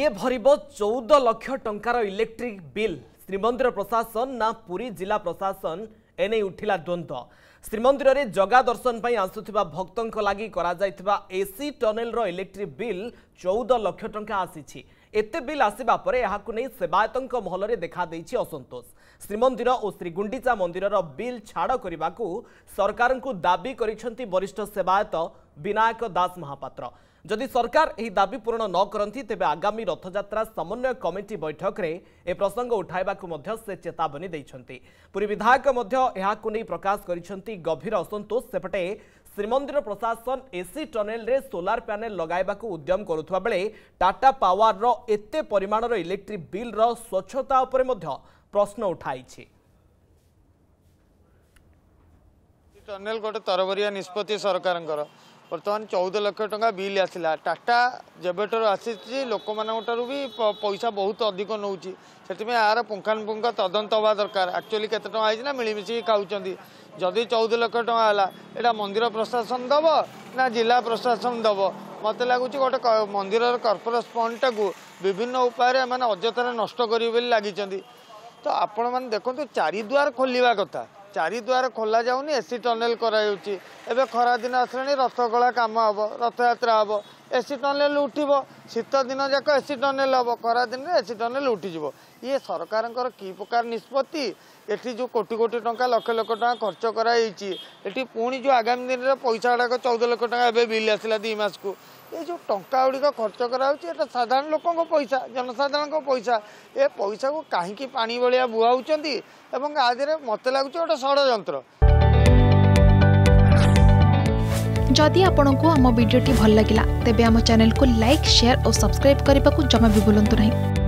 କିଏ ଭରିବ ଚଉଦ ଲକ୍ଷ ଟଙ୍କାର ଇଲେକ୍ଟ୍ରିକ୍ ବିଲ୍ ଶ୍ରୀମନ୍ଦିର ପ୍ରଶାସନ ନା ପୁରୀ ଜିଲ୍ଲା ପ୍ରଶାସନ ଏନେଇ ଉଠିଲା ଦ୍ୱନ୍ଦ୍ୱ ଶ୍ରୀମନ୍ଦିରରେ ଜଗା ଦର୍ଶନ ପାଇଁ ଆସୁଥିବା ଭକ୍ତଙ୍କ ଲାଗି କରାଯାଇଥିବା ଏସି ଟନେଲର ଇଲେକ୍ଟ୍ରିକ୍ ବିଲ୍ ଚଉଦ ଲକ୍ଷ ଟଙ୍କା ଆସିଛି ଏତେ ବିଲ୍ ଆସିବା ପରେ ଏହାକୁ ନେଇ ସେବାୟତଙ୍କ ମହଲରେ ଦେଖାଦେଇଛି ଅସନ୍ତୋଷ ଶ୍ରୀମନ୍ଦିର ଓ ଶ୍ରୀଗୁଣ୍ଡିଚା ମନ୍ଦିରର ବିଲ୍ ଛାଡ଼ କରିବାକୁ ସରକାରଙ୍କୁ ଦାବି କରିଛନ୍ତି ବରିଷ୍ଠ ସେବାୟତ ବିନାୟକ ଦାସ ମହାପାତ୍ର যদি সরকার এই দাবি পূরণ ন করতে তবে আগামী রথযাত্রা সমন্বয় কমিটি বৈঠকরে এ প্রসঙ্গ উঠাইবাকু মধ্য সে চেতাবনী দিয়েছেন পুরী বিধায়ক মধ্য প্রকাশ করেছেন গভীর অসন্তোষ সেপটে শ্রীমন্দির প্রশাসন এসি টনেলরে সোলার প্যানেল লগাইবাকু উদ্যম করুথবা বেড়ে টাটা পাওয়ার এতে পরিমাণর ইলেকট্রিক বিল স্বচ্ছতা উপরে মধ্য প্রশ্ন উঠাইছে টনেল গোটে তরবরিয়া নিষ্পত্তি ସରକାରଙ୍କର ବର୍ତ୍ତମାନ ଚଉଦ ଲକ୍ଷ ଟଙ୍କା ବିଲ୍ ଆସିଲା ଟାଟା ଯେବେଠାରୁ ଆସିଛି ଲୋକମାନଙ୍କଠାରୁ ବି ପଇସା ବହୁତ ଅଧିକ ନେଉଛି ସେଥିପାଇଁ ଏହାର ପୁଙ୍ଖାନୁପୁଙ୍ଖ ତଦନ୍ତ ହେବା ଦରକାର ଆକ୍ଚୁଆଲି କେତେ ଟଙ୍କା ହେଇଛି ନା ମିଳିମିଶିକି ଖାଉଛନ୍ତି ଯଦି ଚଉଦ ଲକ୍ଷ ଟଙ୍କା ହେଲା ଏଇଟା ମନ୍ଦିର ପ୍ରଶାସନ ଦେବ ନା ଜିଲ୍ଲା ପ୍ରଶାସନ ଦେବ ମୋତେ ଲାଗୁଛି ଗୋଟେ ମନ୍ଦିରର କର୍ପୋରେଟ୍ ଫଣ୍ଡଟାକୁ ବିଭିନ୍ନ ଉପାୟରେ ଏମାନେ ଅଯଥାରେ ନଷ୍ଟ କରିବେ ବୋଲି ଲାଗିଛନ୍ତି ତ ଆପଣମାନେ ଦେଖନ୍ତୁ ଚାରିଦୁଆର ଖୋଲିବା କଥା ଚାରିଦୁଆର ଖୋଲା ଯାଉନି ଏସି ଟନେଲ କରାଯାଉଛି ଏବେ ଖରାଦିନ ଆସିଲାଣି ରଥକଳା କାମ ହେବ ରଥଯାତ୍ରା ହେବ ଏସି ଟନେଲ ଉଠିବ ଶୀତ ଦିନ ଯାକ ଏସି ଟନେଲ ହେବ ଖରାଦିନରେ ଏସି ଟନେଲ ଉଠିଯିବ ଇଏ ସରକାରଙ୍କର କି ପ୍ରକାର ନିଷ୍ପତ୍ତି ଏଠି ଯେଉଁ କୋଟି କୋଟି ଟଙ୍କା ଲକ୍ଷ ଲକ୍ଷ ଟଙ୍କା ଖର୍ଚ୍ଚ କରାଯାଇଛି ଏଠି ପୁଣି ଯେଉଁ ଆଗାମୀ ଦିନରେ ପଇସା ଗୁଡ଼ାକ ଚଉଦ ଲକ୍ଷ ଟଙ୍କା ଏବେ ବିଲ୍ ଆସିଲା ଦୁଇ ମାସକୁ ये जो टा गुड़ खर्च कराता साधारण लोक पैसा जनसाधारण पैसा ए पैसा को कहीं पा भाया बुहा मत लगुच गोटे षड़ जदि आपण को आम भिडी भल लगा तेब चेल को लाइक सेयार और सब्सक्राइब करने को जमा भी बुलां नहीं